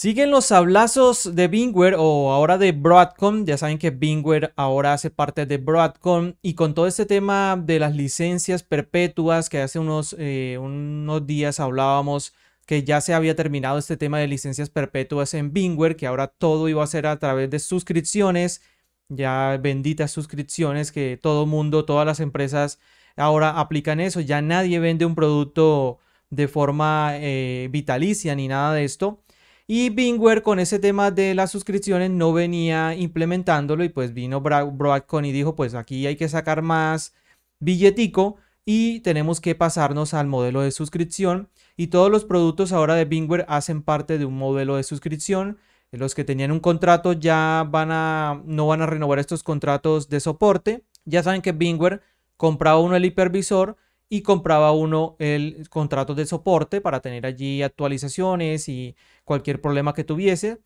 Siguen los sablazos de Bingware o ahora de Broadcom. Ya saben que Bingware ahora hace parte de Broadcom y con todo este tema de las licencias perpetuas que hace unos, eh, unos días hablábamos que ya se había terminado este tema de licencias perpetuas en Bingware, que ahora todo iba a ser a través de suscripciones, ya benditas suscripciones que todo mundo, todas las empresas ahora aplican eso. Ya nadie vende un producto de forma eh, vitalicia ni nada de esto. Y Bingware con ese tema de las suscripciones no venía implementándolo y pues vino Broadcom y dijo pues aquí hay que sacar más billetico y tenemos que pasarnos al modelo de suscripción y todos los productos ahora de Bingware hacen parte de un modelo de suscripción. Los que tenían un contrato ya van a no van a renovar estos contratos de soporte. Ya saben que Bingware compraba uno el hipervisor y compraba uno el contrato de soporte para tener allí actualizaciones y cualquier problema que tuviese.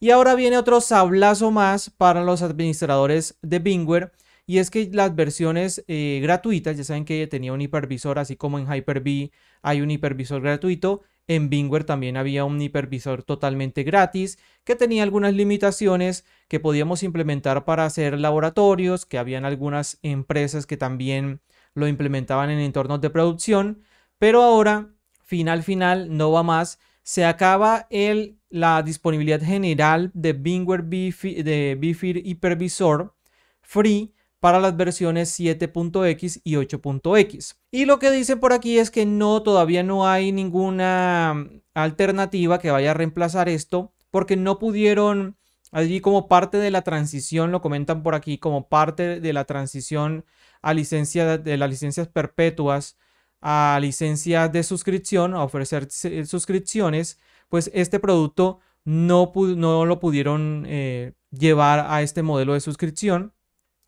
Y ahora viene otro sablazo más para los administradores de Bingware y es que las versiones eh, gratuitas, ya saben que tenía un hipervisor, así como en Hyper-V hay un hipervisor gratuito, en Bingware también había un hipervisor totalmente gratis que tenía algunas limitaciones que podíamos implementar para hacer laboratorios, que habían algunas empresas que también lo implementaban en entornos de producción, pero ahora, final, final, no va más. Se acaba el, la disponibilidad general de Bingware de Hypervisor Free para las versiones 7.x y 8.x. Y lo que dice por aquí es que no, todavía no hay ninguna mm, alternativa que vaya a reemplazar esto, porque no pudieron Allí como parte de la transición, lo comentan por aquí, como parte de la transición a licencia, de las licencias perpetuas a licencias de suscripción, a ofrecer suscripciones, pues este producto no, no lo pudieron eh, llevar a este modelo de suscripción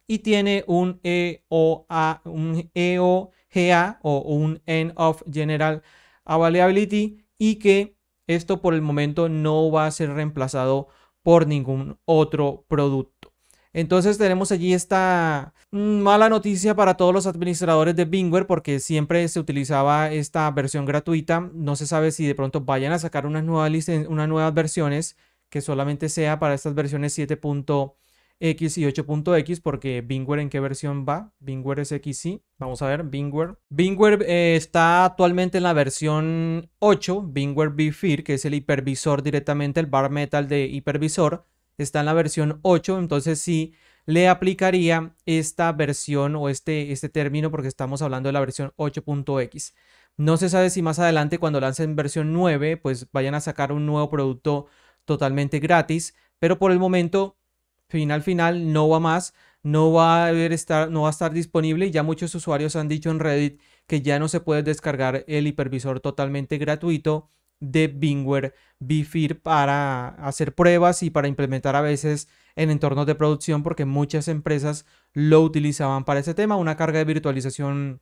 y tiene un e un EOGA o un End of General Availability y que esto por el momento no va a ser reemplazado por ningún otro producto. Entonces tenemos allí esta mm, mala noticia para todos los administradores de Bingware porque siempre se utilizaba esta versión gratuita. No se sabe si de pronto vayan a sacar unas nuevas, nuevas versiones que solamente sea para estas versiones 7.0 X y 8.x porque Bingware en qué versión va. Bingware es XY. Vamos a ver, Bingware. Bingware eh, está actualmente en la versión 8, Bingware Bifir, que es el hipervisor directamente, el bar metal de hipervisor. Está en la versión 8, entonces sí le aplicaría esta versión o este, este término porque estamos hablando de la versión 8.x. No se sabe si más adelante cuando lancen versión 9 pues vayan a sacar un nuevo producto totalmente gratis, pero por el momento final final no va más, no va a estar, no va a estar disponible y ya muchos usuarios han dicho en Reddit que ya no se puede descargar el hipervisor totalmente gratuito de Bingware Bifir para hacer pruebas y para implementar a veces en entornos de producción porque muchas empresas lo utilizaban para ese tema, una carga de virtualización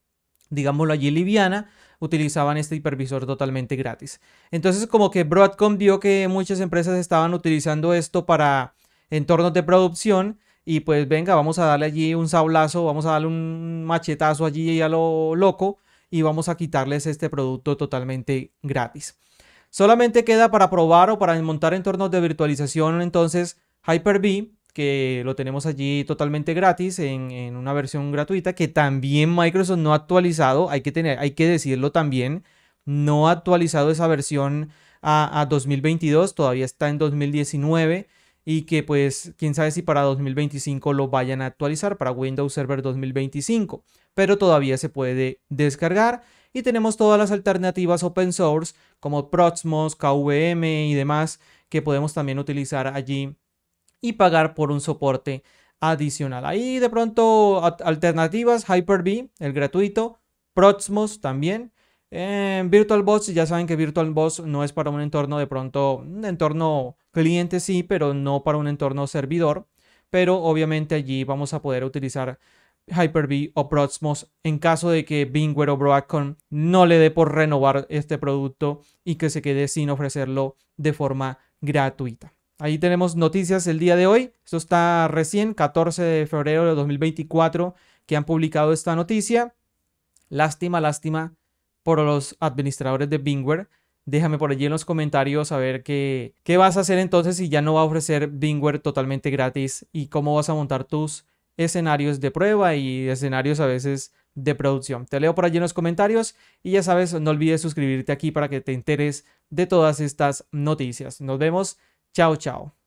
digámoslo allí liviana, utilizaban este hipervisor totalmente gratis. Entonces como que Broadcom vio que muchas empresas estaban utilizando esto para entornos de producción y pues venga, vamos a darle allí un sablazo, vamos a darle un machetazo allí a lo loco y vamos a quitarles este producto totalmente gratis. Solamente queda para probar o para montar entornos de virtualización entonces Hyper-V, que lo tenemos allí totalmente gratis en, una versión gratuita que también Microsoft no ha actualizado, hay que, tener, hay que decirlo también, no ha actualizado esa versión a, a 2022, todavía está en 2019 y que pues quién sabe si para 2025 lo vayan a actualizar para Windows Server 2025, pero todavía se puede descargar y tenemos todas las alternativas open source como Proxmos, KVM y demás que podemos también utilizar allí y pagar por un soporte adicional. Ahí de pronto alternativas Hyper-V, el gratuito, Proxmos también en VirtualBox ya saben que VirtualBox no es para un entorno de pronto, un entorno cliente sí, pero no para un entorno servidor. Pero obviamente allí vamos a poder utilizar Hyper-V o Proxmos en caso de que Bingware o Broadcom no le dé por renovar este producto y que se quede sin ofrecerlo de forma gratuita. Ahí tenemos noticias el día de hoy. Esto está recién, 14 de febrero de 2024, que han publicado esta noticia. Lástima, lástima por los administradores de Bingware. Déjame por allí en los comentarios a ver qué, qué vas a hacer entonces si ya no va a ofrecer Bingware totalmente gratis y cómo vas a montar tus escenarios de prueba y escenarios a veces de producción. Te leo por allí en los comentarios y ya sabes, no olvides suscribirte aquí para que te enteres de todas estas noticias. Nos vemos. Chao, chao.